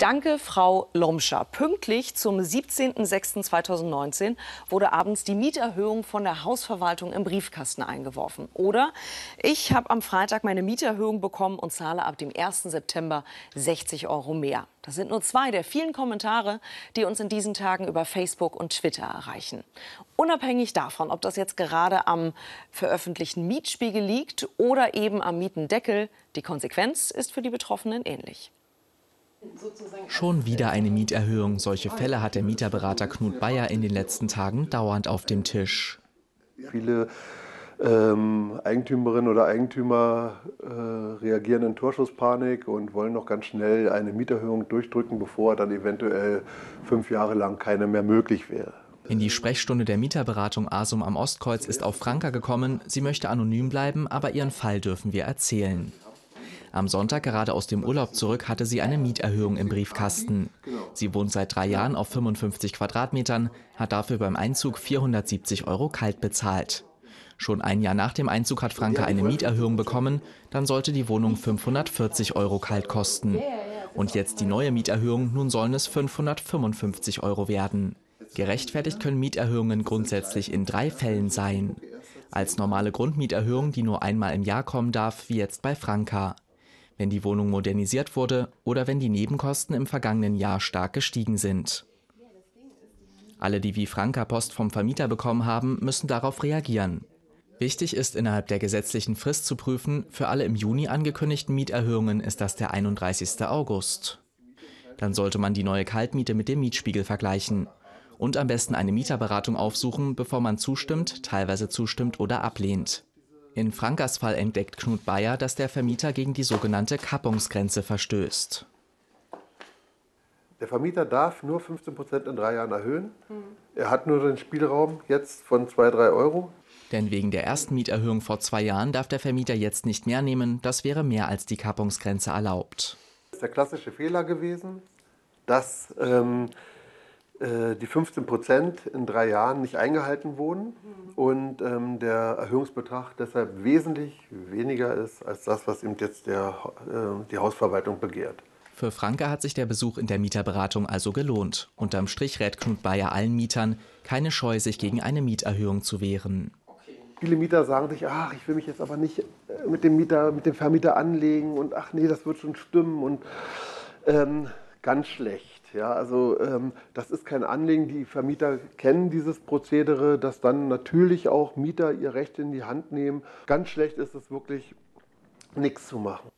Danke, Frau Lomscher. Pünktlich zum 17.06.2019 wurde abends die Mieterhöhung von der Hausverwaltung im Briefkasten eingeworfen. Oder ich habe am Freitag meine Mieterhöhung bekommen und zahle ab dem 1. September 60 Euro mehr. Das sind nur zwei der vielen Kommentare, die uns in diesen Tagen über Facebook und Twitter erreichen. Unabhängig davon, ob das jetzt gerade am veröffentlichten Mietspiegel liegt oder eben am Mietendeckel, die Konsequenz ist für die Betroffenen ähnlich. Schon wieder eine Mieterhöhung. Solche Fälle hat der Mieterberater Knut Bayer in den letzten Tagen dauernd auf dem Tisch. Viele ähm, Eigentümerinnen oder Eigentümer äh, reagieren in Torschusspanik und wollen noch ganz schnell eine Mieterhöhung durchdrücken, bevor dann eventuell fünf Jahre lang keine mehr möglich wäre. In die Sprechstunde der Mieterberatung Asum am Ostkreuz ist auch Franka gekommen. Sie möchte anonym bleiben, aber ihren Fall dürfen wir erzählen. Am Sonntag gerade aus dem Urlaub zurück hatte sie eine Mieterhöhung im Briefkasten. Sie wohnt seit drei Jahren auf 55 Quadratmetern, hat dafür beim Einzug 470 Euro kalt bezahlt. Schon ein Jahr nach dem Einzug hat Franke eine Mieterhöhung bekommen, dann sollte die Wohnung 540 Euro kalt kosten. Und jetzt die neue Mieterhöhung, nun sollen es 555 Euro werden. Gerechtfertigt können Mieterhöhungen grundsätzlich in drei Fällen sein. Als normale Grundmieterhöhung, die nur einmal im Jahr kommen darf, wie jetzt bei Franka wenn die Wohnung modernisiert wurde oder wenn die Nebenkosten im vergangenen Jahr stark gestiegen sind. Alle, die wie Franka Post vom Vermieter bekommen haben, müssen darauf reagieren. Wichtig ist innerhalb der gesetzlichen Frist zu prüfen, für alle im Juni angekündigten Mieterhöhungen ist das der 31. August. Dann sollte man die neue Kaltmiete mit dem Mietspiegel vergleichen und am besten eine Mieterberatung aufsuchen, bevor man zustimmt, teilweise zustimmt oder ablehnt. In Frankas Fall entdeckt Knut Bayer, dass der Vermieter gegen die sogenannte Kappungsgrenze verstößt. Der Vermieter darf nur 15 Prozent in drei Jahren erhöhen. Er hat nur den Spielraum jetzt von 2, 3 Euro. Denn wegen der ersten Mieterhöhung vor zwei Jahren darf der Vermieter jetzt nicht mehr nehmen. Das wäre mehr als die Kappungsgrenze erlaubt. Das ist der klassische Fehler gewesen, dass ähm, äh, die 15 Prozent in drei Jahren nicht eingehalten wurden mhm. und ähm, der Erhöhungsbetrag deshalb wesentlich weniger ist als das, was eben jetzt der, äh, die Hausverwaltung begehrt. Für Franke hat sich der Besuch in der Mieterberatung also gelohnt. Unterm Strich rät Knut Bayer allen Mietern, keine Scheu, sich gegen eine Mieterhöhung zu wehren. Viele Mieter sagen sich, ach, ich will mich jetzt aber nicht äh, mit dem Mieter, mit dem Vermieter anlegen und ach nee, das wird schon stimmen und ähm, ganz schlecht. Ja, also ähm, das ist kein Anliegen. Die Vermieter kennen dieses Prozedere, dass dann natürlich auch Mieter ihr Recht in die Hand nehmen. Ganz schlecht ist es wirklich, nichts zu machen.